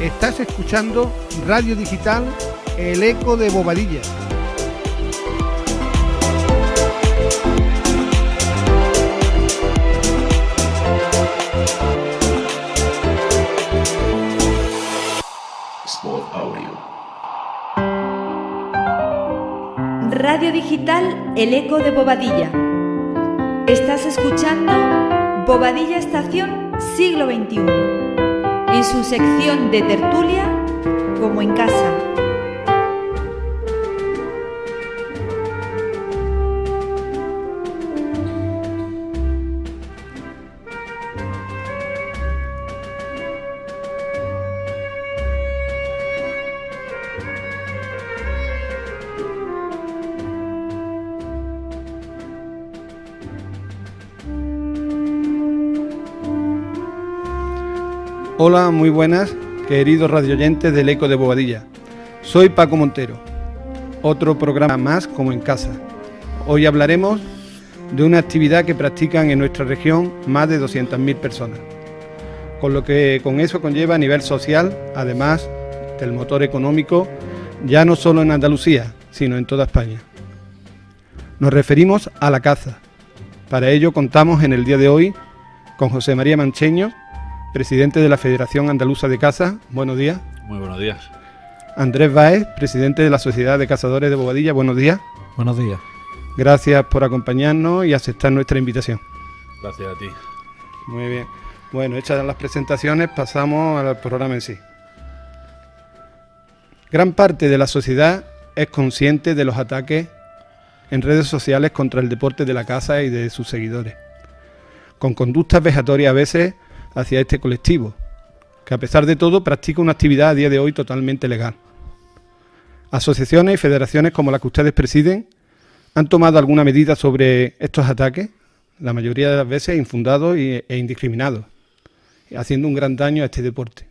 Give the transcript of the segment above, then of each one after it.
Estás escuchando Radio Digital El Eco de Bobadilla. Radio Digital El Eco de Bobadilla. Estás escuchando Bobadilla Estación Siglo XXI en su sección de tertulia como en casa. Hola, muy buenas, queridos radioyentes del Eco de Bobadilla. Soy Paco Montero. Otro programa más como en casa. Hoy hablaremos de una actividad que practican en nuestra región más de 200.000 personas, con lo que con eso conlleva a nivel social, además del motor económico, ya no solo en Andalucía, sino en toda España. Nos referimos a la caza. Para ello contamos en el día de hoy con José María Mancheño, presidente de la Federación Andaluza de Caza. Buenos días. Muy buenos días. Andrés Baez, presidente de la Sociedad de Cazadores de Bobadilla. Buenos días. Buenos días. Gracias por acompañarnos y aceptar nuestra invitación. Gracias a ti. Muy bien. Bueno, hechas las presentaciones, pasamos al programa en sí. Gran parte de la sociedad es consciente de los ataques en redes sociales contra el deporte de la caza y de sus seguidores, con conductas vejatorias a veces hacia este colectivo, que a pesar de todo practica una actividad a día de hoy totalmente legal. Asociaciones y federaciones como la que ustedes presiden han tomado alguna medida sobre estos ataques, la mayoría de las veces infundados e indiscriminados, haciendo un gran daño a este deporte.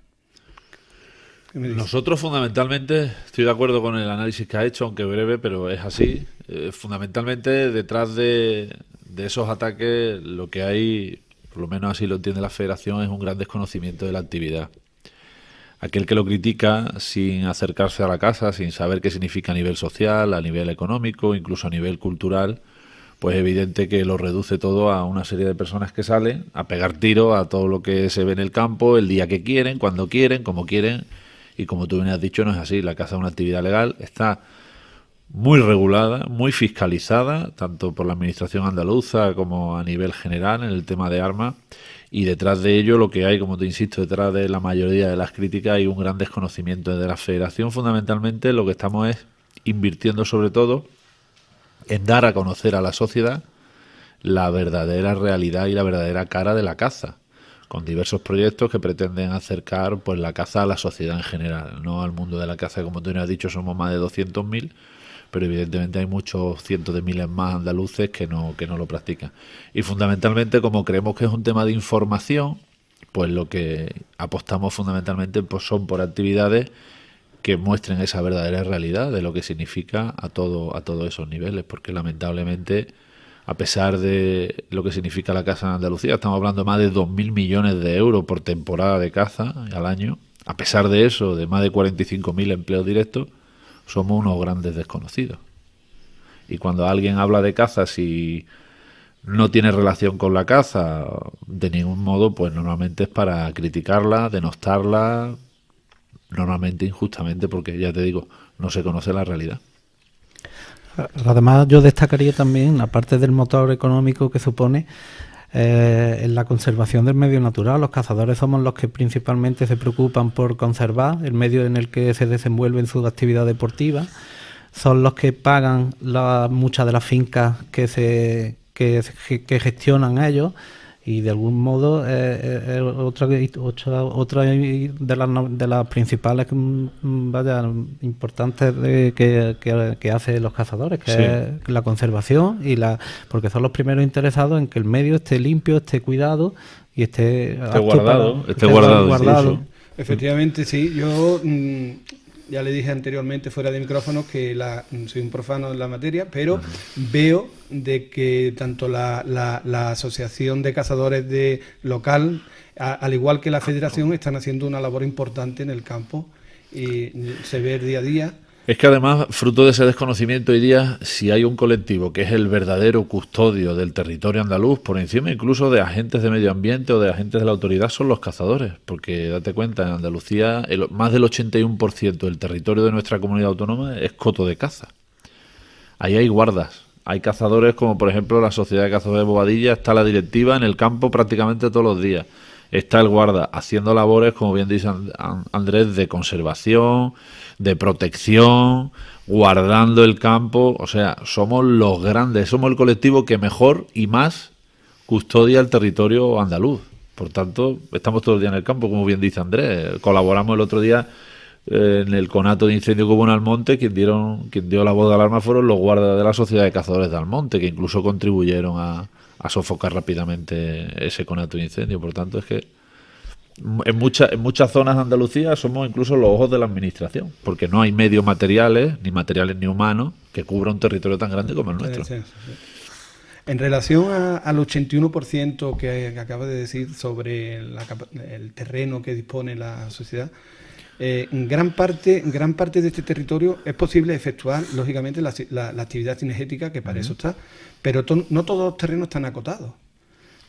Nosotros fundamentalmente, estoy de acuerdo con el análisis que ha hecho, aunque breve, pero es así. Eh, fundamentalmente detrás de, de esos ataques lo que hay por lo menos así lo entiende la federación, es un gran desconocimiento de la actividad. Aquel que lo critica sin acercarse a la casa, sin saber qué significa a nivel social, a nivel económico, incluso a nivel cultural, pues evidente que lo reduce todo a una serie de personas que salen a pegar tiro a todo lo que se ve en el campo, el día que quieren, cuando quieren, como quieren. Y como tú bien has dicho, no es así. La caza es una actividad legal, está muy regulada, muy fiscalizada, tanto por la Administración andaluza como a nivel general en el tema de armas. Y detrás de ello lo que hay, como te insisto, detrás de la mayoría de las críticas hay un gran desconocimiento de la federación. Fundamentalmente lo que estamos es invirtiendo sobre todo en dar a conocer a la sociedad la verdadera realidad y la verdadera cara de la caza con diversos proyectos que pretenden acercar pues la caza a la sociedad en general, no al mundo de la caza, como tú me has dicho, somos más de 200.000, pero evidentemente hay muchos cientos de miles más andaluces que no, que no lo practican. Y fundamentalmente, como creemos que es un tema de información, pues lo que apostamos fundamentalmente pues son por actividades que muestren esa verdadera realidad de lo que significa a todo a todos esos niveles porque lamentablemente a pesar de lo que significa la caza en Andalucía estamos hablando de más de 2.000 millones de euros por temporada de caza al año a pesar de eso de más de 45.000 empleos directos somos unos grandes desconocidos. Y cuando alguien habla de caza, si no tiene relación con la caza de ningún modo, pues normalmente es para criticarla, denostarla, normalmente injustamente, porque ya te digo, no se conoce la realidad. Además, yo destacaría también, aparte del motor económico que supone, eh, en la conservación del medio natural. Los cazadores somos los que principalmente se preocupan por conservar el medio en el que se desenvuelven su actividad deportiva. Son los que pagan muchas de las fincas que gestionan ellos y de algún modo es eh, eh, otra, otra, otra, de, las, de las principales mm, mm, vaya, importantes que, que, hacen los cazadores, que es la conservación, y la porque son los primeros interesados en que el medio esté limpio, esté cuidado y esté, guardado. guardado, Efectivamente, sí. Yo mm, ya le dije anteriormente fuera de micrófono que mm, soy un profano en la materia, pero veo de que tanto la, la, Asociación de Cazadores de Local, al igual que la Federación, están haciendo una labor importante en el campo y se ve día a día es que además, fruto de ese desconocimiento hoy día, si hay un colectivo que es el verdadero custodio del territorio andaluz, por encima incluso de agentes de medio ambiente o de agentes de la autoridad, son los cazadores. Porque date cuenta, en Andalucía más del 81% del territorio de nuestra comunidad autónoma es coto de caza. Ahí hay guardas, hay cazadores como por ejemplo la Sociedad de Cazadores de Bobadilla, está la directiva en el campo prácticamente todos los días está el guarda haciendo labores, como bien dice Andrés, de conservación, de protección, guardando el campo. O sea, somos los grandes, somos el colectivo que mejor y más custodia el territorio andaluz. Por tanto, estamos todo el día en el campo, como bien dice Andrés. Colaboramos el otro día eh, en el conato de incendio que hubo en Almonte, quien, dieron, quien dio la voz de alarma fueron los guardas de la Sociedad de Cazadores de Almonte, que incluso contribuyeron a, a sofocar rápidamente ese conato de incendio. Por tanto, es que en, mucha, en muchas zonas de Andalucía somos incluso los ojos de la administración, porque no hay medios materiales, ni materiales ni humanos, que cubra un territorio tan grande como el nuestro. En relación al 81% que, que acaba de decir sobre el terreno que dispone la sociedad, eh, en gran, parte, gran parte de este territorio es posible efectuar, lógicamente, la, actividad cinegética, que para eso está, pero no todos los terrenos están acotados.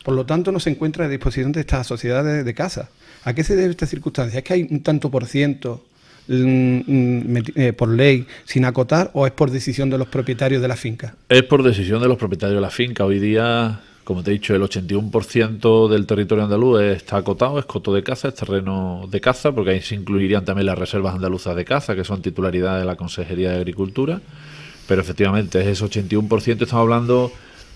Por lo tanto, no se encuentra a disposición de estas sociedades de casa. ¿A qué se debe esta circunstancia? ¿Es que hay un tanto por ciento mm, mm, eh, por ley sin acotar o es por decisión de los propietarios de la finca? Es por decisión de los propietarios de la finca. Hoy día como te he dicho, el 81% del territorio andaluz está acotado, es coto de caza, es terreno de caza, porque ahí se incluirían también las reservas andaluzas de caza, que son titularidad de la Consejería de Agricultura. Pero efectivamente, es ese 81%, estamos hablando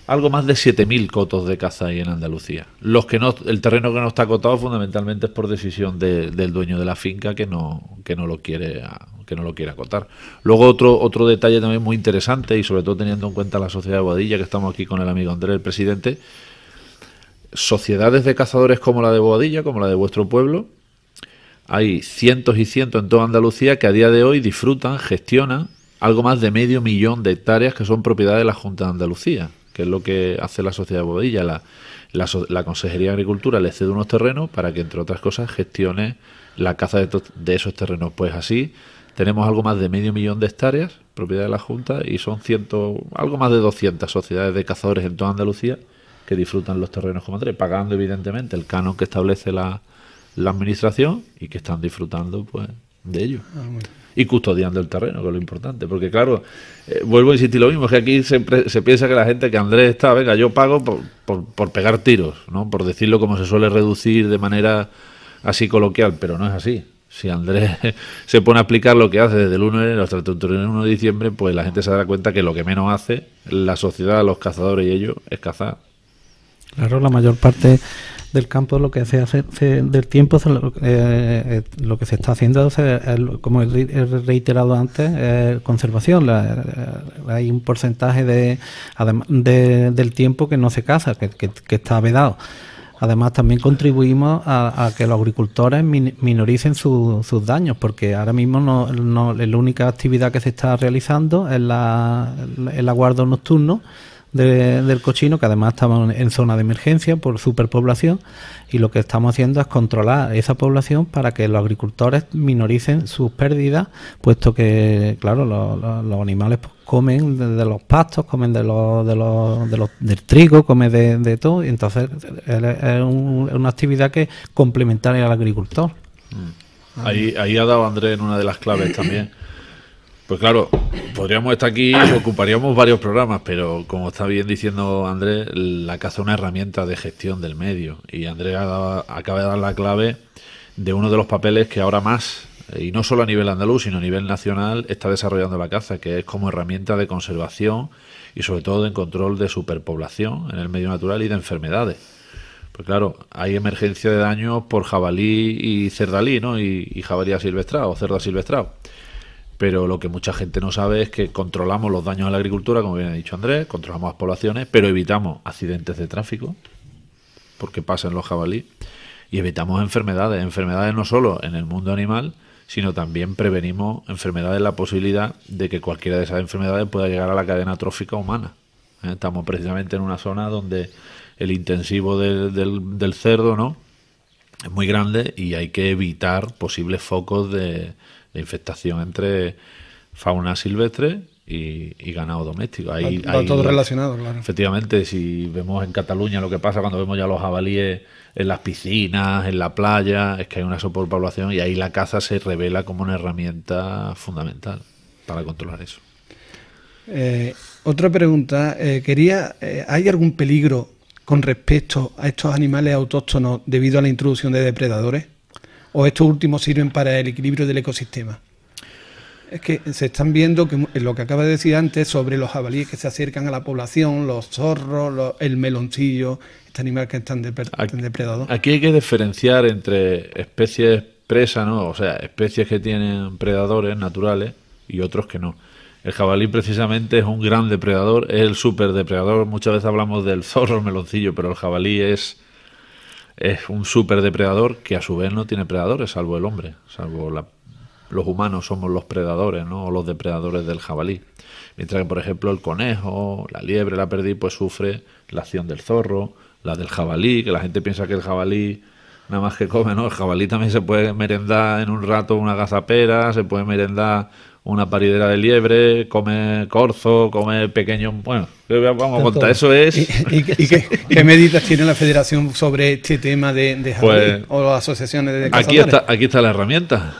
algo más de 7.000 cotos de caza ahí en Andalucía. Los que no, el terreno que no está acotado fundamentalmente es por decisión del dueño de la finca que no, que no lo quiere ah, que no lo quiere acotar. Luego otro, otro detalle también muy interesante y sobre todo teniendo en cuenta la sociedad de Boadilla, que estamos aquí con el amigo Andrés, el presidente, sociedades de cazadores como la de Boadilla, como la de vuestro pueblo, hay cientos y cientos en toda Andalucía que a día de hoy disfrutan, gestionan algo más de medio millón de hectáreas que son propiedad de la Junta de Andalucía que es lo que hace la sociedad de La, Consejería de Agricultura le cede unos terrenos para que, entre otras cosas, gestione la caza de, esos terrenos. Pues así tenemos algo más de medio millón de hectáreas, propiedad de la Junta, y son ciento, algo más de 200 sociedades de cazadores en toda Andalucía que disfrutan los terrenos como tres, pagando evidentemente el canon que establece la, la administración y que están disfrutando pues de ellos. Ah, y custodiando el terreno, que es lo importante. Porque, claro, eh, vuelvo a insistir lo mismo: es que aquí siempre se piensa que la gente que Andrés está, venga, yo pago por, por, pegar tiros, ¿no? Por decirlo como se suele reducir de manera así coloquial, pero no es así. Si Andrés se pone a aplicar lo que hace desde el 1 de enero hasta el 31 de diciembre, pues la gente se dará cuenta que lo que menos hace la sociedad, los cazadores y ellos, es cazar. Claro, la mayor parte del campo lo que se hace del tiempo eh, eh, lo que se está haciendo como he reiterado antes conservación eh, hay un porcentaje de, de, del tiempo que no se caza, que, está vedado Además, también contribuimos a, que los agricultores minoricen sus daños, porque ahora mismo no, no, la única actividad que se está realizando es, la, el aguardo nocturno, del cochino, que además estamos en zona de emergencia por superpoblación, y lo que estamos haciendo es controlar esa población para que los agricultores minoricen sus pérdidas, puesto que, claro, los, animales pues, comen de, los pastos, comen de los, de los, del trigo, comen de, de todo, y entonces eh, eh, es una actividad que complementaria al agricultor. Mm. Ahí, ahí ha dado Andrés en una de las claves también. Pues claro, podríamos estar aquí, y ocuparíamos varios programas, pero como está bien diciendo Andrés, la caza es una herramienta de gestión del medio. Y Andrés acaba de dar la clave de uno de los papeles que ahora más, y no solo a nivel andaluz, sino a nivel nacional, está desarrollando la caza, que es como herramienta de conservación y sobre todo de control de superpoblación en el medio natural y de enfermedades. Pues claro, hay emergencia de daños por jabalí y cerdalí, ¿no? Y, y jabalí silvestrado o cerdo silvestrado pero lo que mucha gente no sabe es que controlamos los daños a la agricultura, como bien ha dicho Andrés, controlamos las poblaciones, pero evitamos accidentes de tráfico, porque pasan los jabalíes, y evitamos enfermedades, enfermedades no solo en el mundo animal, sino también prevenimos enfermedades, la posibilidad de que cualquiera de esas enfermedades pueda llegar a la cadena trófica humana. ¿eh? Estamos precisamente en una zona donde el intensivo del, del cerdo, ¿no? Es muy grande y hay que evitar posibles focos de, ...la infestación entre fauna silvestre y, ganado doméstico. todo relacionado, claro. Efectivamente, si vemos en Cataluña lo que pasa cuando vemos ya los jabalíes en las piscinas, en la playa, es que hay una soporpoblación y ahí la caza se revela como una herramienta fundamental para controlar eso. Eh, otra pregunta, eh, quería, eh, ¿hay algún peligro con respecto a estos animales autóctonos debido a la introducción de depredadores? o estos últimos sirven para el equilibrio del ecosistema? Es que se están viendo que lo que acaba de decir antes sobre los jabalíes que se acercan a la población, los zorros, el meloncillo, este animal que están, depredador. Aquí hay que diferenciar entre especies presas, o sea, especies que tienen predadores naturales y otros que no. El jabalí precisamente es un gran depredador, es el depredador, Muchas veces hablamos del zorro, el meloncillo, pero el jabalí es es un superdepredador depredador que a su vez no tiene predadores, salvo el hombre, salvo los humanos somos los predadores, ¿no? O los depredadores del jabalí. Mientras que, por ejemplo, el conejo, la liebre, la perdiz, pues sufre la acción del zorro, la del jabalí, que la gente piensa que el jabalí nada más que come, ¿no? El jabalí también se puede merendar en un rato una gazapera, se puede merendar una paridera de liebre, come corzo, come pequeño, bueno, Vamos a contar, eso es. ¿Y, qué, medidas tiene la federación sobre este tema de, de pues, o las asociaciones de cazadores? Aquí está, aquí está la herramienta.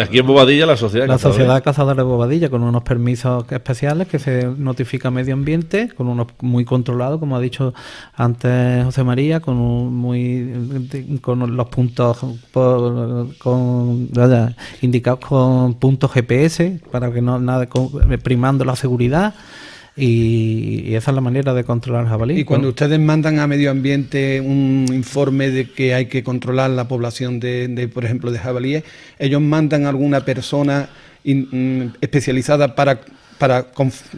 aquí en Bobadilla, la sociedad. La sociedad cazadora de Bobadilla, con unos permisos especiales que se notifica medio ambiente, con unos muy controlados, como ha dicho antes José María, con muy con los puntos con, indicados con puntos GPS, para que no nada, primando la seguridad y, esa es la manera de controlar jabalíes... Y cuando ustedes mandan a medio ambiente un informe de que hay que controlar la población de, por ejemplo, de jabalíes, ellos mandan a alguna persona mm, especializada para, para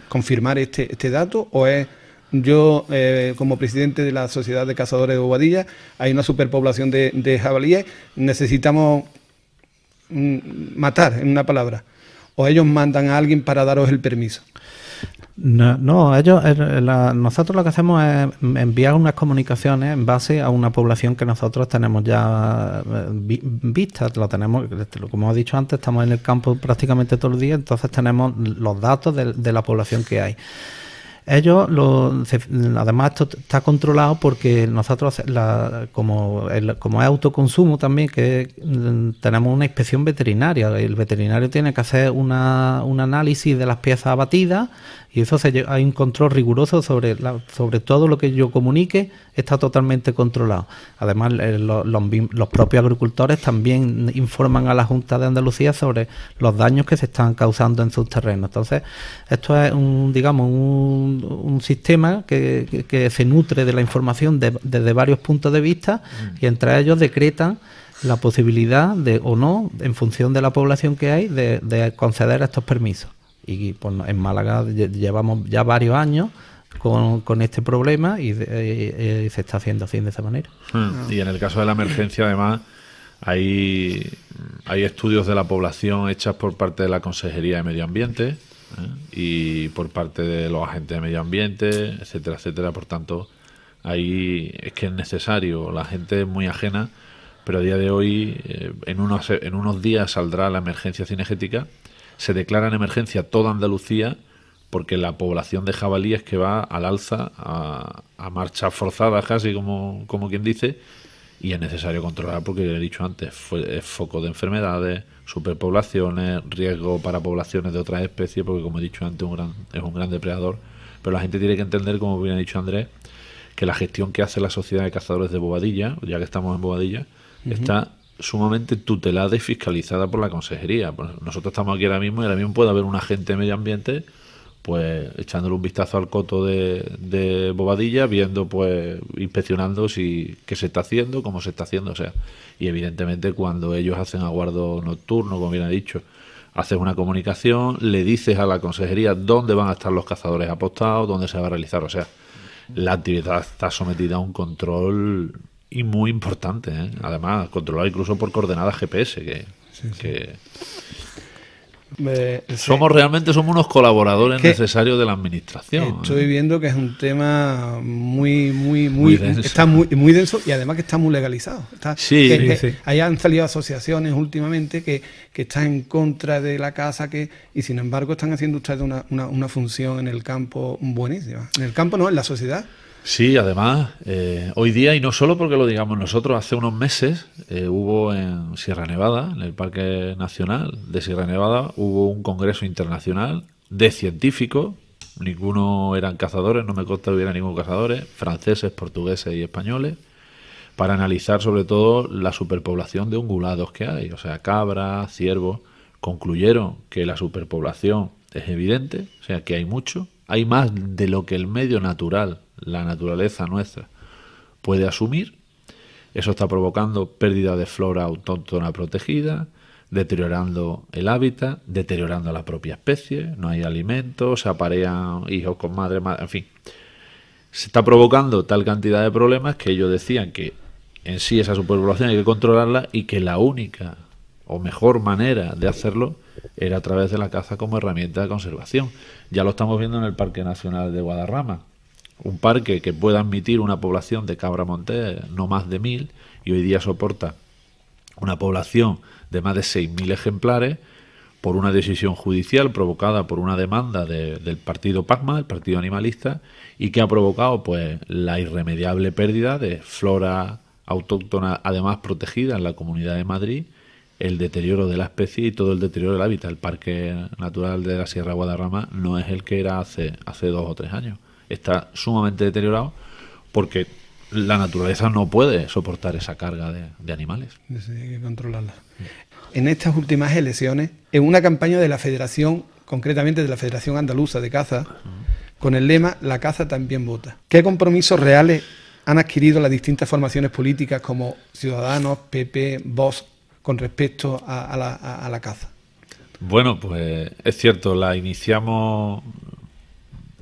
confirmar este, este dato o es yo, eh, como presidente de la Sociedad de Cazadores de Bobadilla, hay una superpoblación de jabalíes, necesitamos mm, matar, en una palabra. O ellos mandan a alguien para daros el permiso. No, no ellos, nosotros lo que hacemos es enviar unas comunicaciones en base a una población que nosotros tenemos ya eh, vista, lo tenemos, este, como he dicho antes, estamos en el campo prácticamente todos los días, entonces tenemos los datos de, la población que hay. Ellos, lo, además, esto está controlado porque nosotros, como, como es autoconsumo también, que mm, tenemos una inspección veterinaria. El veterinario tiene que hacer una, un análisis de las piezas abatidas y eso se, hay un control riguroso sobre, la, sobre todo lo que yo comunique, está totalmente controlado. Además, eh, los, propios agricultores también informan a la Junta de Andalucía sobre los daños que se están causando en sus terrenos. Entonces, esto es un, digamos, un, sistema que, se nutre de la información desde varios puntos de vista mm. y entre ellos decretan la posibilidad de o no, en función de la población que hay, de conceder estos permisos. Y pues, en Málaga llevamos ya varios años con, este problema y, eh, eh, se está haciendo así de esa manera. Hmm. Y en el caso de la emergencia, además, hay, hay estudios de la población hechas por parte de la Consejería de Medio Ambiente ¿eh? y por parte de los agentes de medio ambiente, etcétera, etcétera. Por tanto, ahí es que es necesario. La gente es muy ajena, pero a día de hoy, en, unos, en unos días saldrá la emergencia cinegética se declara en emergencia toda Andalucía porque la población de jabalíes que va al alza, a, marcha forzada casi, como, como quien dice, y es necesario controlar porque, he dicho antes, fue, es foco de enfermedades, superpoblaciones, riesgo para poblaciones de otras especies, porque como he dicho antes, un gran, es un gran depredador. Pero la gente tiene que entender, como bien ha dicho Andrés, que la gestión que hace la Sociedad de Cazadores de Bobadilla, ya que estamos en Bobadilla, está sumamente tutelada y fiscalizada por la consejería. Pues nosotros estamos aquí ahora mismo y ahora mismo puede haber un agente de medio ambiente pues echándole un vistazo al coto de, de, Bobadilla, viendo, pues, inspeccionando si qué se está haciendo, cómo se está haciendo, o sea, y evidentemente cuando ellos hacen aguardo nocturno, como bien ha dicho, haces una comunicación, le dices a la consejería dónde van a estar los cazadores apostados, dónde se va a realizar, o sea, la actividad está sometida a un control y muy importante. ¿eh? Además, controlado incluso por coordenadas GPS. Que, somos realmente somos unos colaboradores necesarios de la administración. Estoy ¿eh? viendo que es un tema muy muy muy, denso. está muy muy denso y además que está muy legalizado. Está, sí, ahí han salido asociaciones últimamente que, que están en contra de la casa que y sin embargo están haciendo ustedes una función en el campo buenísima. En el campo no, en la sociedad. Sí, además, eh, hoy día, y no solo porque lo digamos nosotros, hace unos meses eh, hubo en Sierra Nevada, en el Parque Nacional de Sierra Nevada, hubo un congreso internacional de científicos, ninguno eran cazadores, no me consta que hubiera ningún cazador, franceses, portugueses y españoles, para analizar sobre todo la superpoblación de ungulados que hay, o sea, cabras, ciervos, concluyeron que la superpoblación es evidente, o sea, que hay mucho, hay más de lo que el medio natural la naturaleza nuestra puede asumir. Eso está provocando pérdida de flora autóctona protegida, deteriorando el hábitat, deteriorando la propia especie, no hay alimentos, se aparean hijos con madre, madre, en fin. Se está provocando tal cantidad de problemas que ellos decían que en sí esa superpoblación hay que controlarla y que la única o mejor manera de hacerlo era a través de la caza como herramienta de conservación. Ya lo estamos viendo en el Parque Nacional de Guadarrama. Un parque que pueda admitir una población de cabra montés no más de mil y hoy día soporta una población de más de 6.000 ejemplares por una decisión judicial provocada por una demanda del partido PACMA, el partido animalista, y que ha provocado pues la irremediable pérdida de flora autóctona, además protegida en la Comunidad de Madrid, el deterioro de la especie y todo el deterioro del hábitat. El Parque Natural de la Sierra Guadarrama no es el que era hace, hace dos o tres años está sumamente deteriorado porque la naturaleza no puede soportar esa carga de, animales. Sí, hay que controlarla. En estas últimas elecciones, en una campaña de la Federación, concretamente de la Federación Andaluza de Caza, con el lema La caza también vota. ¿Qué compromisos reales han adquirido las distintas formaciones políticas como Ciudadanos, PP, Vox, con respecto a la caza? Bueno, pues es cierto, la iniciamos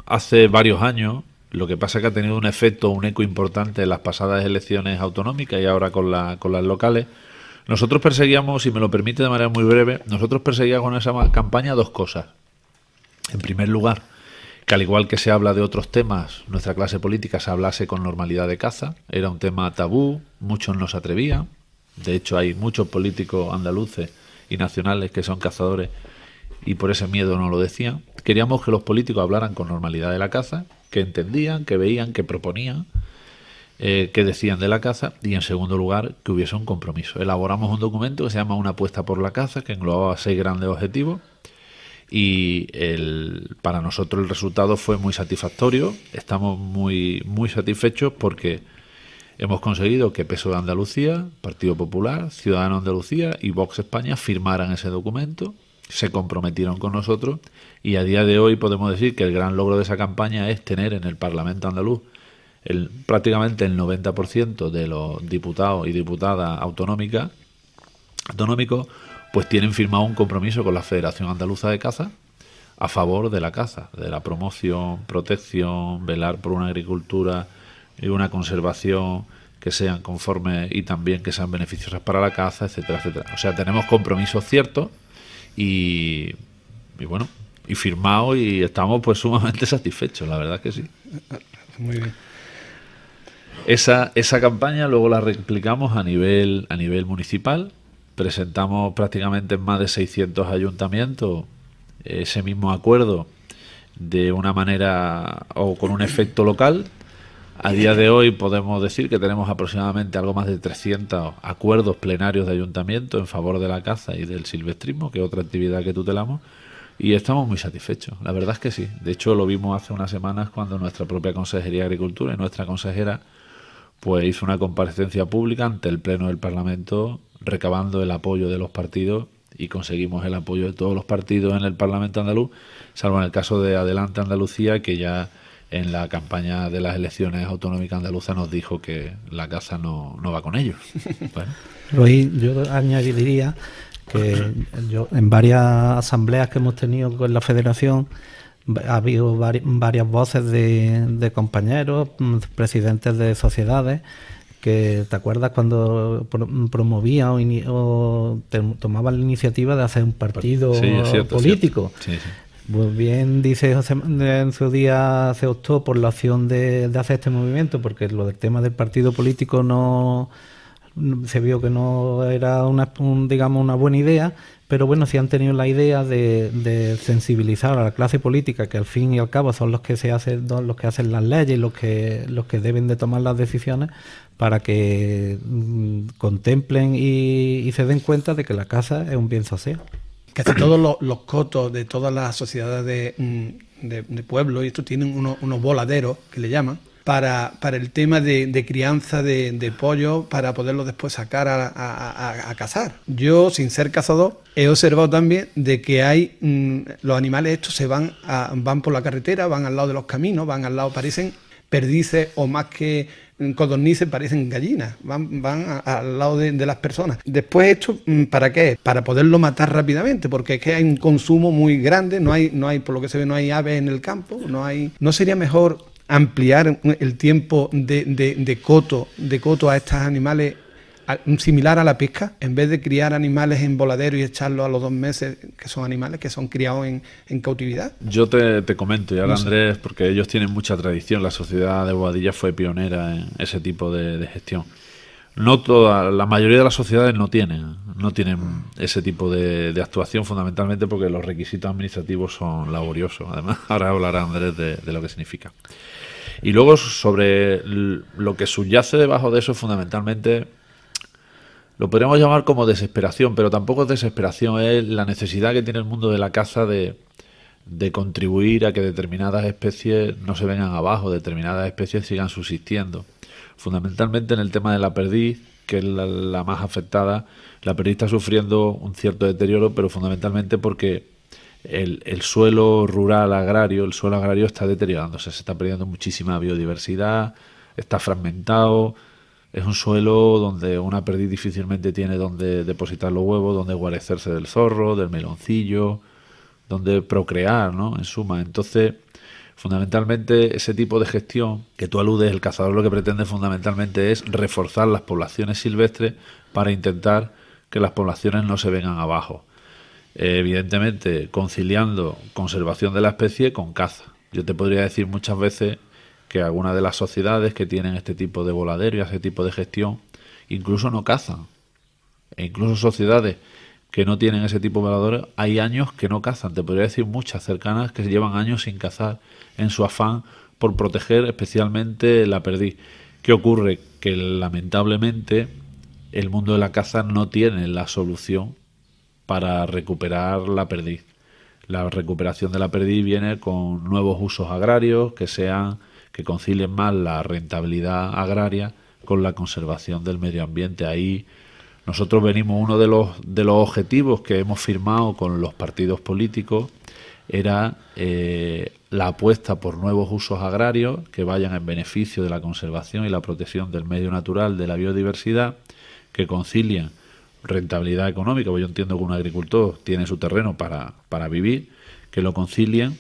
hace varios años. Lo que pasa es que ha tenido un efecto, un eco importante en las pasadas elecciones autonómicas y ahora con, con las locales. Nosotros perseguíamos, si me lo permite de manera muy breve, nosotros perseguíamos con esa campaña dos cosas. En primer lugar, que al igual que se habla de otros temas, nuestra clase política se hablase con normalidad de caza. Era un tema tabú, muchos no se atrevían. De hecho, hay muchos políticos andaluces y nacionales que son cazadores y por ese miedo no lo decían, queríamos que los políticos hablaran con normalidad de la caza, que entendían, que veían, que proponían, eh, que decían de la caza y en segundo lugar que hubiese un compromiso. Elaboramos un documento que se llama Una apuesta por la caza, que englobaba seis grandes objetivos y el, para nosotros el resultado fue muy satisfactorio. Estamos muy, muy satisfechos porque hemos conseguido que Peso de Andalucía, Partido Popular, Ciudadanos Andalucía y Vox España firmaran ese documento se comprometieron con nosotros y a día de hoy podemos decir que el gran logro de esa campaña es tener en el Parlamento andaluz el, prácticamente el 90% de los diputados y diputadas autonómicas autonómicos pues tienen firmado un compromiso con la Federación Andaluza de Caza a favor de la caza, de la promoción, protección, velar por una agricultura y una conservación que sean conformes y también que sean beneficiosas para la caza, etcétera, etcétera. O sea, tenemos compromisos ciertos y, bueno, y firmado y estamos pues sumamente satisfechos, la verdad que sí. Esa, esa campaña luego la replicamos a nivel, a nivel municipal, presentamos prácticamente en más de 600 ayuntamientos ese mismo acuerdo de una manera o con un efecto local a día de hoy podemos decir que tenemos aproximadamente algo más de 300 acuerdos plenarios de ayuntamiento en favor de la caza y del silvestrismo, que es otra actividad que tutelamos, y estamos muy satisfechos. La verdad es que sí. De hecho, lo vimos hace unas semanas cuando nuestra propia Consejería de Agricultura y nuestra consejera pues hizo una comparecencia pública ante el Pleno del Parlamento recabando el apoyo de los partidos y conseguimos el apoyo de todos los partidos en el Parlamento andaluz, salvo en el caso de Adelante Andalucía, que ya en la campaña de las elecciones autonómicas andaluzas nos dijo que la casa no, va con ellos. yo añadiría que yo, en varias asambleas que hemos tenido con la federación ha habido varias voces de, compañeros, presidentes de sociedades que te acuerdas cuando promovía o, tomaba tomaban la iniciativa de hacer un partido político. Sí, pues bien, dice José en su día se optó por la opción de, hacer este movimiento, porque lo del tema del partido político no se vio que no era una, digamos una buena idea, pero bueno, si han tenido la idea de, sensibilizar a la clase política, que al fin y al cabo son los que se hacen, los que hacen las leyes, los que, los que deben de tomar las decisiones, para que mm, contemplen y, se den cuenta de que la casa es un bien social casi todos los, cotos de todas las sociedades mm, de, pueblo, y esto tienen unos, voladeros que le llaman, para, para el tema de, crianza de, pollo para poderlo después sacar a, cazar. Yo, sin ser cazador, he observado también de que hay mm, los animales estos se van, van por la carretera, van al lado de los caminos, van al lado, parecen perdices o más que codornices parecen gallinas, van, van al lado de, las personas. Después esto, mm, ¿para qué? Para poderlo matar rápidamente, porque es que hay un consumo muy grande, no hay, no hay, por lo que se ve, no hay aves en el campo, no hay. ¿No sería mejor ampliar el tiempo de, de coto, de coto a estas animales similar a la pesca, en vez de criar animales en voladero y echarlos a los dos meses, que son animales que son criados en, cautividad. Yo te, comento, y ahora Andrés, porque ellos tienen mucha tradición, la sociedad de Boadilla fue pionera en ese tipo de, gestión. No toda, la mayoría de las sociedades no tienen, no tienen ese tipo de, actuación, fundamentalmente porque los requisitos administrativos son laboriosos. Además, ahora hablará Andrés de, de lo que significa. Y luego sobre lo que subyace debajo de eso, fundamentalmente lo podríamos llamar como desesperación, pero tampoco es desesperación, es la necesidad que tiene el mundo de la caza de, de contribuir a que determinadas especies no se vengan abajo, determinadas especies sigan subsistiendo. Fundamentalmente en el tema de la perdiz, que es la, más afectada, la perdiz está sufriendo un cierto deterioro, pero fundamentalmente porque el, el, suelo rural agrario, el suelo agrario está deteriorándose, se está perdiendo muchísima biodiversidad, está fragmentado, es un suelo donde una perdiz difícilmente tiene donde depositar los huevos, donde guarecerse del zorro, del meloncillo, donde procrear, ¿no? En suma. Entonces, fundamentalmente, ese tipo de gestión que tú aludes, el cazador lo que pretende fundamentalmente es reforzar las poblaciones silvestres para intentar que las poblaciones no se vengan abajo. evidentemente, conciliando conservación de la especie con caza. Yo te podría decir muchas veces que algunas de las sociedades que tienen este tipo de voladero y este tipo de gestión incluso no cazan. E incluso sociedades que no tienen ese tipo de voladores, hay años que no cazan. Te podría decir muchas cercanas que llevan años sin cazar en su afán por proteger especialmente la perdiz. ¿Qué ocurre? Que lamentablemente el mundo de la caza no tiene la solución para recuperar la perdiz. La recuperación de la perdiz viene con nuevos usos agrarios que sean que concilien más la rentabilidad agraria con la conservación del medio ambiente. Ahí nosotros venimos, uno de los, de los objetivos que hemos firmado con los partidos políticos era eh, la apuesta por nuevos usos agrarios que vayan en beneficio de la conservación y la protección del medio natural, de la biodiversidad, que concilien rentabilidad económica, porque yo entiendo que un agricultor tiene su terreno para, para vivir, que lo concilien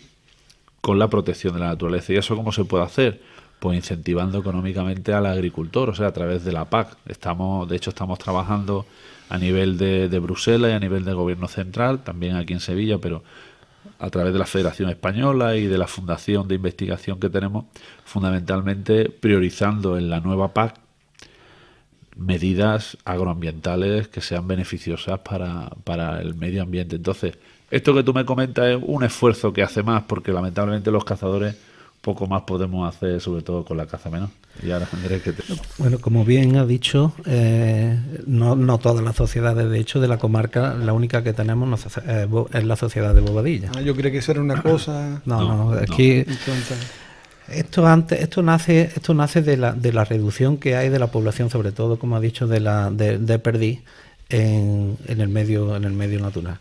con la protección de la naturaleza. ¿Y eso cómo se puede hacer? Pues incentivando económicamente al agricultor, o sea, a través de la PAC. Estamos, de hecho, estamos trabajando a nivel de, Bruselas y a nivel del gobierno central, también aquí en Sevilla, pero a través de la Federación Española y de la Fundación de Investigación que tenemos, fundamentalmente priorizando en la nueva PAC medidas agroambientales que sean beneficiosas para, para el medio ambiente. Entonces, esto que tú me comentas es un esfuerzo que hace más, porque lamentablemente los cazadores poco más podemos hacer, sobre todo con la caza menor. Y ahora Andrés, Bueno, como bien ha dicho, eh, no, todas las sociedades, de hecho, de la comarca, la única que tenemos eh, es la sociedad de Bobadilla. Ah, yo creo que eso era una ah, cosa... No, no, aquí... Esto, antes, esto nace, esto nace de, la, de la reducción que hay de la población, sobre todo, como ha dicho, de, la, de, perdiz en, el medio, en el medio natural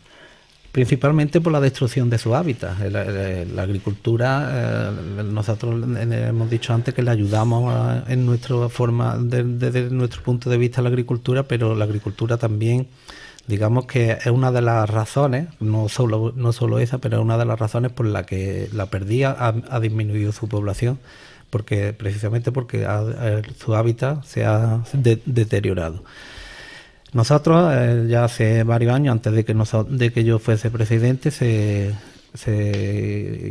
principalmente por la destrucción de su hábitat. La, agricultura, eh, nosotros hemos dicho antes que le ayudamos en nuestra forma, desde, nuestro punto de vista, a la agricultura, pero la agricultura también, digamos que es una de las razones, no solo, no solo esa, pero es una de las razones por la que la perdía ha, disminuido su población, porque precisamente porque eh, su hábitat se ha deteriorado. Nosotros, eh, ya hace varios años, antes de que, de que yo fuese presidente, se,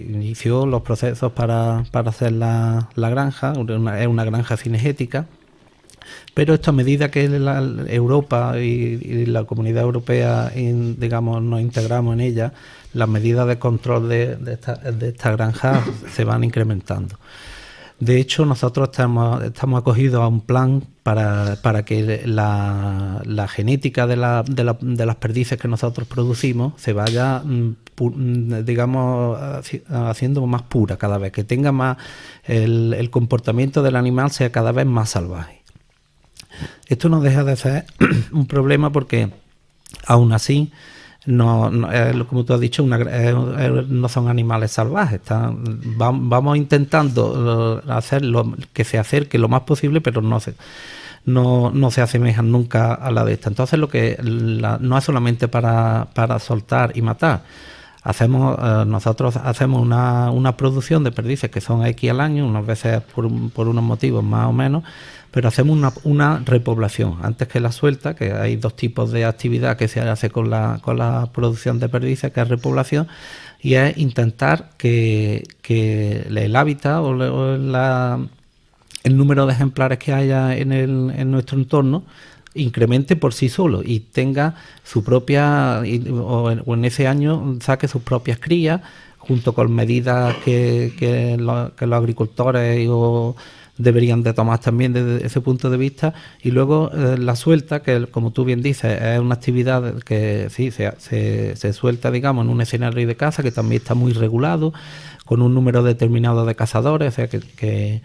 inició los procesos para, hacer la, granja, es una granja cinegética, pero esto a medida que la, Europa y, la comunidad europea, digamos, nos integramos en ella, las medidas de control de, de esta granja se van incrementando. De hecho, nosotros estamos, acogidos a un plan para, que la, genética de, las perdices que nosotros producimos se vaya, mm, mm, digamos, haciendo más pura cada vez, que tenga más, el, el comportamiento del animal sea cada vez más salvaje. Esto no deja de ser un problema porque, aún así, no, eh, como tú has dicho, eh, eh, no son animales salvajes. vamos intentando hacer lo, que se acerque lo más posible, pero no se, no, se asemejan nunca a la de esta. Entonces, lo que no es solamente para soltar y matar hacemos eh, nosotros hacemos una, una, producción de perdices que son X al año, unas veces por, por unos motivos más o menos, pero hacemos una, una, repoblación antes que la suelta, que hay dos tipos de actividad que se hace con la, con la producción de perdices, que es repoblación, y es intentar que, que el hábitat o, el número de ejemplares que haya en, el, en nuestro entorno incremente por sí solo y tenga su propia, o en, ese año saque sus propias crías, junto con medidas que, los agricultores deberían de tomar también desde ese punto de vista. Y luego eh, la suelta, que como tú bien dices, es una actividad que sí, se, se, suelta, digamos, en un escenario de caza que también está muy regulado, con un número determinado de cazadores, o sea, que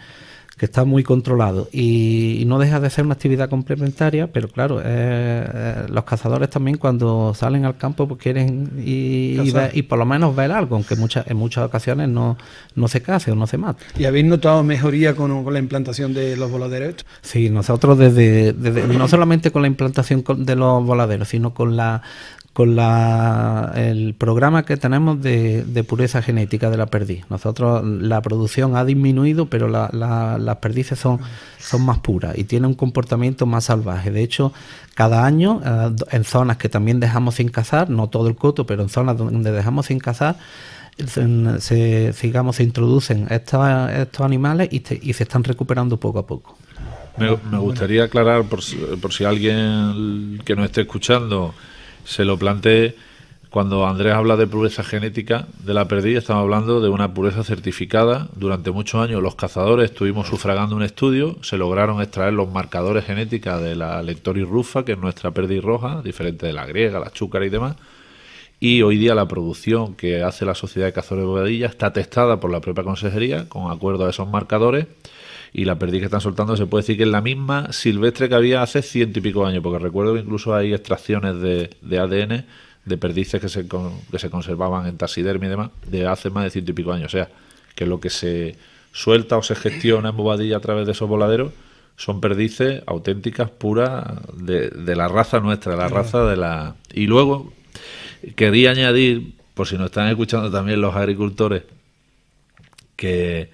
que está muy controlado y, no deja de ser una actividad complementaria, pero claro, eh, eh, los cazadores también cuando salen al campo pues quieren y, y, por lo menos ver algo, aunque muchas en muchas ocasiones no, no se case o no se mata. ¿Y habéis notado mejoría con, la implantación de los voladeros? Sí, nosotros desde no solamente con la implantación de los voladeros, sino con la con el programa que tenemos de, pureza genética de la perdiz. Nosotros la producción ha disminuido, pero las perdices son, son más puras y tienen un comportamiento más salvaje. De hecho, cada año eh, en zonas que también dejamos sin cazar, no todo el coto, pero en zonas donde dejamos sin cazar, se, se introducen estos animales y, se están recuperando poco a poco. Me, gustaría aclarar, por si alguien que nos esté escuchando, se lo planteé Cuando Andrés habla de pureza genética de la perdiz... estamos hablando de una pureza certificada. Durante muchos años los cazadores estuvimos sufragando un estudio, se lograron extraer los marcadores genéticos de la lectoris rufa, que es nuestra perdiz roja, diferente de la griega, la chúcara y demás. Y hoy día la producción que hace la Sociedad de Cazadores de Bogadilla... está testada por la propia consejería con acuerdo a esos marcadores y la perdiz que están soltando se puede decir que es la misma silvestre que había hace ciento y pico años, porque recuerdo que incluso hay extracciones de, ADN de perdices que se, que se conservaban en taxidermia y demás de hace más de ciento y pico años. O sea, que lo que se suelta o se gestiona en bobadilla a través de esos voladeros son perdices auténticas, puras, de, la raza nuestra, la raza de la... Y luego quería añadir, por si nos están escuchando también los agricultores, que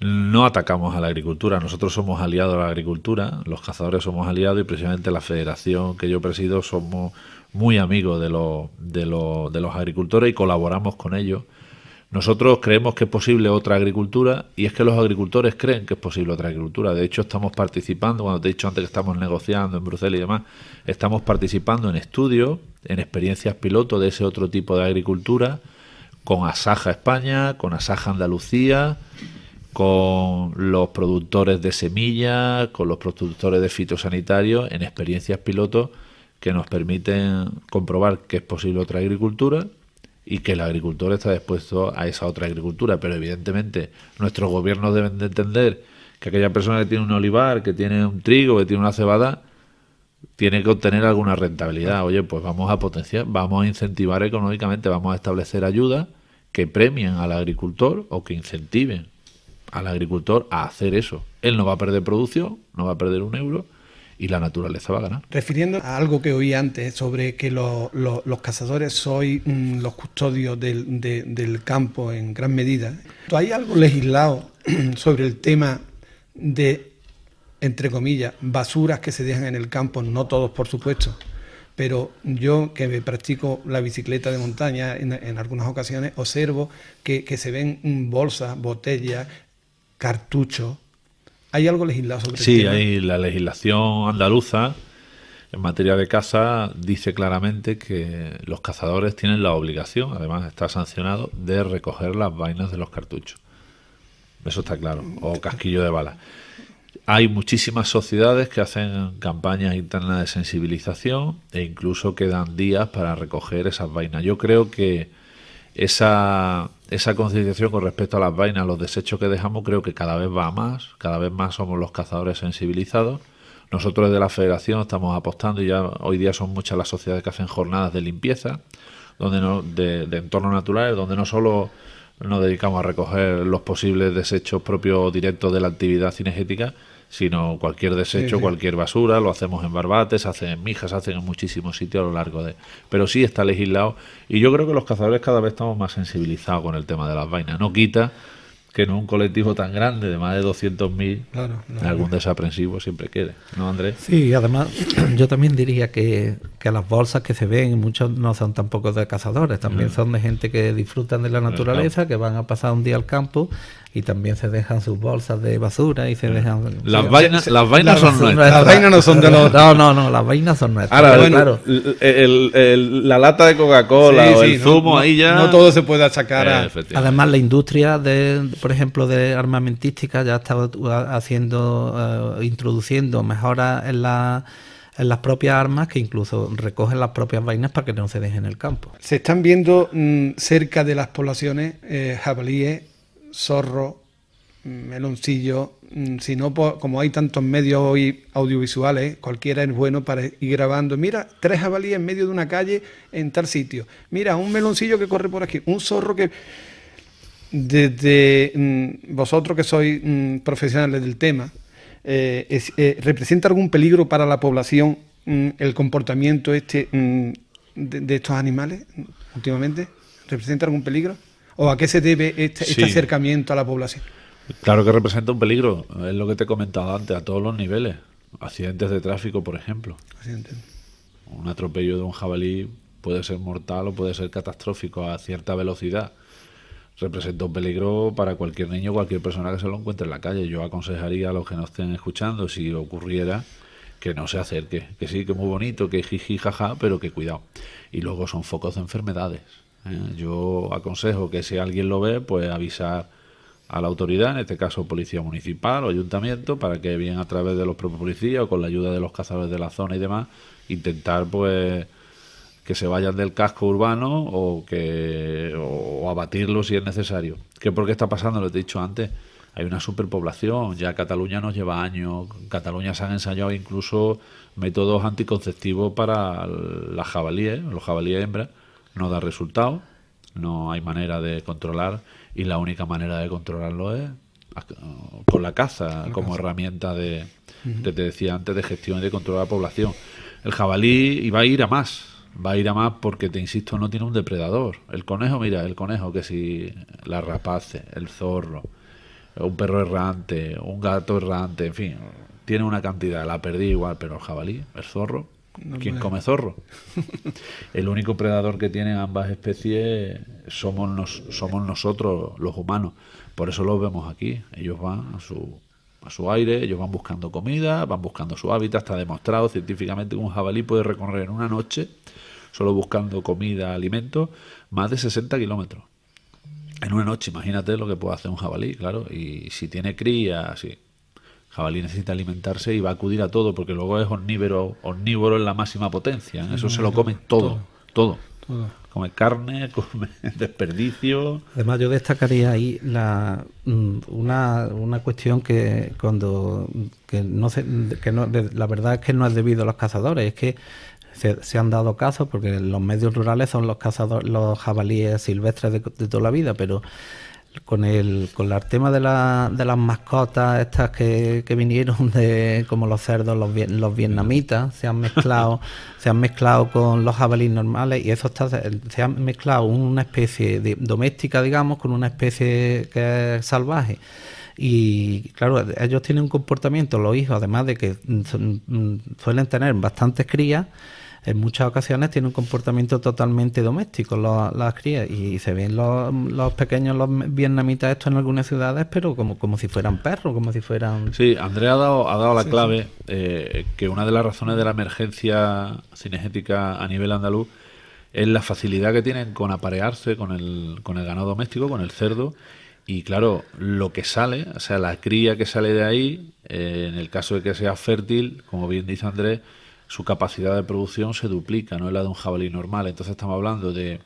no atacamos a la agricultura, nosotros somos aliados a la agricultura, los cazadores somos aliados y precisamente la federación que yo presido somos muy amigos de los, de los, de los agricultores y colaboramos con ellos. Nosotros creemos que es posible otra agricultura y es que los agricultores creen que es posible otra agricultura. De hecho, estamos participando, cuando te he dicho antes que estamos negociando en Bruselas y demás, estamos participando en estudios, en experiencias piloto de ese otro tipo de agricultura, con Asaja España, con Asaja Andalucía, con los productores de semillas, con los productores de fitosanitarios, en experiencias pilotos que nos permiten comprobar que es posible otra agricultura y que el agricultor está dispuesto a esa otra agricultura. Pero evidentemente nuestros gobiernos deben de entender que aquella persona que tiene un olivar, que tiene un trigo, que tiene una cebada, tiene que obtener alguna rentabilidad. Oye, pues vamos a potenciar, vamos a incentivar económicamente, vamos a establecer ayudas que premien al agricultor o que incentiven al agricultor a hacer eso. Él no va a perder producción, no va a perder un euro y la naturaleza va a ganar. Refiriendo a algo que oí antes sobre que los, cazadores ...soy mm, los custodios del, campo en gran medida, ¿hay algo legislado sobre el tema de, entre comillas, basuras que se dejan en el campo? No todos, por supuesto. Pero yo que me practico la bicicleta de montaña en, algunas ocasiones observo que, que se ven mm, bolsas, botellas, Cartucho, ¿Hay algo legislado sobre sí, Sí, hay la legislación andaluza en materia de caza dice claramente que los cazadores tienen la obligación, además está sancionado, de recoger las vainas de los cartuchos. Eso está claro. O casquillo de bala. Hay muchísimas sociedades que hacen campañas internas de sensibilización e incluso quedan días para recoger esas vainas. Yo creo que esa esa concienciación con respecto a las vainas, los desechos que dejamos, creo que cada vez va más, cada vez más somos los cazadores sensibilizados. Nosotros de la federación estamos apostando y ya hoy día son muchas las sociedades que hacen jornadas de limpieza donde de, de entornos naturales, donde no solo nos dedicamos a recoger los posibles desechos propios directos de la actividad cinegética, sino cualquier desecho, cualquier basura, lo hacemos en barbates, hacen en mijas, hacen en muchísimos sitios a lo largo de... Pero sí está legislado y yo creo que los cazadores cada vez estamos más sensibilizados con el tema de las vainas. No quita que no un colectivo tan grande de más de 200.000, algún desaprensivo siempre quiere, ¿no, Andrés? Sí, además yo también diría que, que las bolsas que se ven, muchos no son tampoco de cazadores, también son de gente que disfrutan de la naturaleza, que van a pasar un día al campo y también se dejan sus bolsas de basura y se dejan... Las, vainas, las vainas son nuestras. Las vainas no son de los... No, no, no, las vainas son nuestras. Ahora, claro. la lata de Coca-Cola el zumo ahí ya... No todo se puede achacar Además la industria de por ejemplo, de armamentística ya estaba haciendo, eh, introduciendo mejoras en en las propias armas que incluso recogen las propias vainas para que no se dejen en el campo. Se están viendo mm, cerca de las poblaciones eh, jabalíes, zorro, mm, meloncillo, mm, si no, pues, como hay tantos medios hoy audiovisuales, cualquiera es bueno para ir grabando. Mira, tres jabalíes en medio de una calle en tal sitio. Mira, un meloncillo que corre por aquí, un zorro que desde mm, vosotros que sois mm, profesionales del tema, eh, eh, ¿representa algún peligro para la población mm, el comportamiento este de, estos animales últimamente? ¿Representa algún peligro? ¿O a qué se debe este, este acercamiento a la población? Claro que representa un peligro, es lo que te he comentado antes, a todos los niveles. Accidentes de tráfico, por ejemplo. Un atropello de un jabalí puede ser mortal o puede ser catastrófico a cierta velocidad Representa un peligro para cualquier niño, cualquier persona que se lo encuentre en la calle. Yo aconsejaría a los que nos estén escuchando, si ocurriera, que no se acerque. Que sí, que es muy bonito, que jiji, jaja, pero que cuidado. Y luego son focos de enfermedades. ¿eh? Yo aconsejo que si alguien lo ve, pues avisar a la autoridad, en este caso policía municipal o ayuntamiento, para que bien a través de los propios policías o con la ayuda de los cazadores de la zona y demás, intentar pues que se vayan del casco urbano o que o, abatirlos si es necesario. ¿Qué por qué está pasando? Lo he dicho antes. Hay una superpoblación, ya Cataluña nos lleva años. Cataluña se han ensayado incluso métodos anticonceptivos para las jabalíes, ¿eh? los jabalíes hembras. No da resultado, no hay manera de controlar y la única manera de controlarlo es con la caza como herramienta de, te decía antes, de gestión y de control de la población. El jabalí iba a ir a más, va a ir a más porque, te insisto, no tiene un depredador. El conejo, mira, el conejo que si la rapace, el zorro, un perro errante, un gato errante, en fin, tiene una cantidad, la perdí igual, pero el jabalí, el zorro, ¿quién come zorro? el único predador que tienen ambas especies somos, somos nosotros, los humanos. Por eso los vemos aquí. Ellos van a su a su aire, ellos van buscando comida, van buscando su hábitat, está demostrado científicamente que un jabalí puede recorrer en una noche solo buscando comida, alimento, más de 60 kilómetros. En una noche, imagínate lo que puede hacer un jabalí, claro. Y si tiene cría, sí. Jabalí necesita alimentarse y va a acudir a todo, porque luego es omnívoro, omnívoro en la máxima potencia. ¿eh? eso se lo come todo, todo. Come carne, come desperdicio. Además, yo destacaría ahí la, mm, una, una cuestión que cuando que no, se, que no la verdad es que no es debido a los cazadores, es que se, han dado casos, porque los medios rurales son los cazadores, los jabalíes silvestres de, toda la vida, pero con el, con el tema de, la, de las mascotas estas que, vinieron de como los cerdos los, los vietnamitas se han mezclado se han mezclado con los jabalíes normales y eso está se han mezclado una especie de, doméstica digamos con una especie salvaje y claro ellos tienen un comportamiento los hijos además de que mm, suelen tener bastantes crías en muchas ocasiones tiene un comportamiento totalmente doméstico las crías y se ven los, pequeños, los vietnamitas, esto en algunas ciudades, pero como, como si fueran perros, como si fueran... Sí, Andrea ha dado, ha dado la clave eh, que una de las razones de la emergencia cinegética a nivel andaluz es la facilidad que tienen con aparearse con el, con el ganado doméstico, con el cerdo. Y claro, lo que sale, o sea, la cría que sale de ahí, eh, en el caso de que sea fértil, como bien dice Andrés, su capacidad de producción se duplica, no es la de un jabalí normal. Entonces estamos hablando de,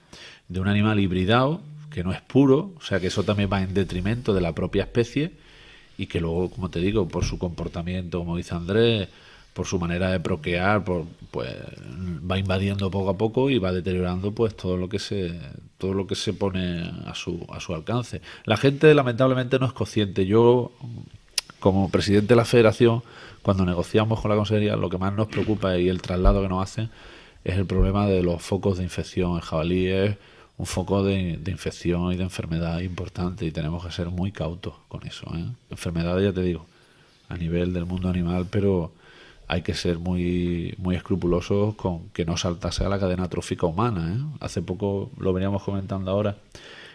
de un animal hibridado que no es puro, o sea que eso también va en detrimento de la propia especie y que luego, como te digo, por su comportamiento, como dice Andrés, por su manera de proquear, por, pues va invadiendo poco a poco y va deteriorando pues todo lo que se todo lo que se pone a su a su alcance. La gente lamentablemente no es consciente. Yo como presidente de la Federación cuando negociamos con la consejería, lo que más nos preocupa y el traslado que nos hacen es el problema de los focos de infección. en jabalíes, un foco de, infección y de enfermedad importante y tenemos que ser muy cautos con eso. ¿eh? ya te digo, a nivel del mundo animal, pero hay que ser muy, muy escrupulosos con que no saltase a la cadena trófica humana. ¿eh? Hace poco lo veníamos comentando ahora.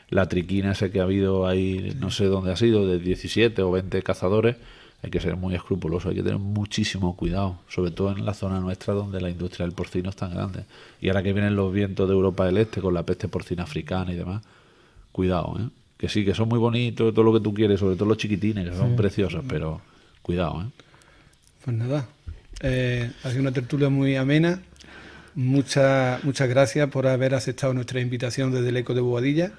La triquina ese que ha habido ahí, no sé dónde ha sido, de 17 o 20 cazadores, hay que ser muy escrupuloso, hay que tener muchísimo cuidado, sobre todo en la zona nuestra donde la industria del porcino es tan grande. Y ahora que vienen los vientos de Europa del Este con la peste porcina africana y demás, cuidado, ¿eh? que sí, que son muy bonitos, todo lo que tú quieres, sobre todo los chiquitines, que son preciosos, pero cuidado. ¿eh? Pues nada, eh, ha sido una tertulia muy amena. Muchas, muchas gracias por haber aceptado nuestra invitación desde el Eco de Boadilla.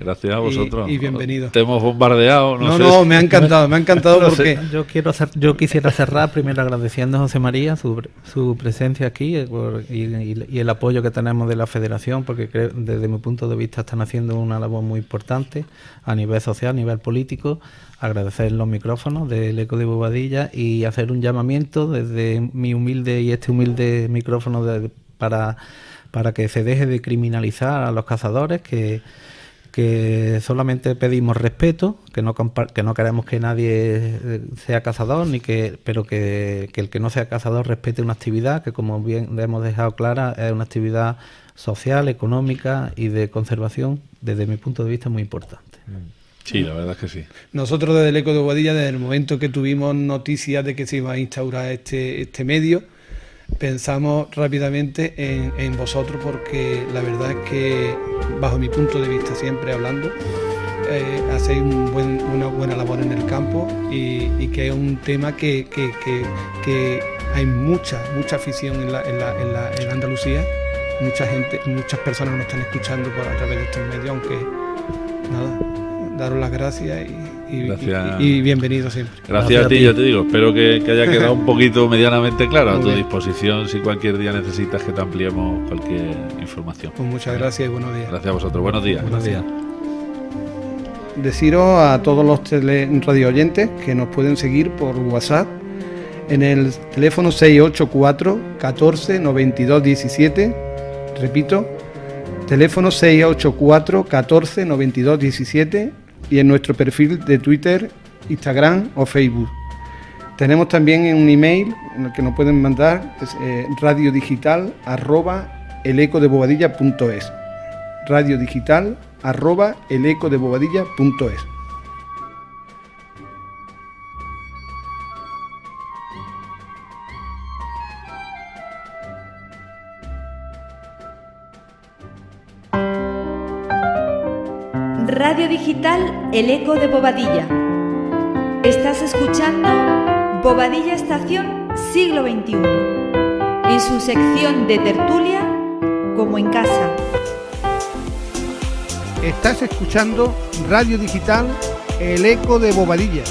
Gracias a vosotros. Y, bienvenidos bienvenido. Te bombardeado. No, no, me ha encantado, me ha encantado porque... Yo, quiero yo quisiera cerrar primero agradeciendo a José María su, su presencia aquí eh, y, el apoyo que tenemos de la federación, porque desde mi punto de vista están haciendo una labor muy importante a nivel social, a nivel político. Agradecer los micrófonos del Eco de Bobadilla y hacer un llamamiento desde mi humilde y este humilde micrófono para, para que se deje de criminalizar a los cazadores que que solamente pedimos respeto, que no, queremos que nadie eh, sea cazador, ni que, pero que, el que no sea cazador respete una actividad que, como bien hemos dejado clara, es una actividad social, económica y de conservación, desde mi punto de vista, muy importante. Mm. Sí, la verdad es que sí. Nosotros desde el Eco de Guadilla, desde el momento que tuvimos noticias de que se iba a instaurar este, este medio, pensamos rápidamente en, vosotros porque la verdad es que, bajo mi punto de vista, siempre hablando, eh, hacéis buen, una buena labor en el campo y, que es un tema que, hay mucha, mucha afición en, la, en, la, en, la, Andalucía. Mucha gente, muchas personas nos están escuchando por, a través de estos medios, aunque nada, daros las gracias y y, y, bienvenido siempre. Gracias, a, ti, yo te digo. Espero que, haya quedado un poquito medianamente claro. a tu disposición si cualquier día necesitas que te ampliemos cualquier información. Pues muchas gracias y buenos días. Gracias a vosotros. Buenos días. Buenos días. Deciros a todos los tele, radio oyentes que nos pueden seguir por WhatsApp en el teléfono 684 14 92 17. Repito, teléfono 684 14 92 17 y en nuestro perfil de Twitter, Instagram o Facebook. Tenemos también un email en el que nos pueden mandar, es radio eh, radiodigital arroba elecodebobadilla.es. Radiodigital arroba elecodebobadilla.es. digital El Eco de Bobadilla. Estás escuchando Bobadilla Estación Siglo XXI, en su sección de tertulia como en casa. Estás escuchando Radio Digital El Eco de Bobadilla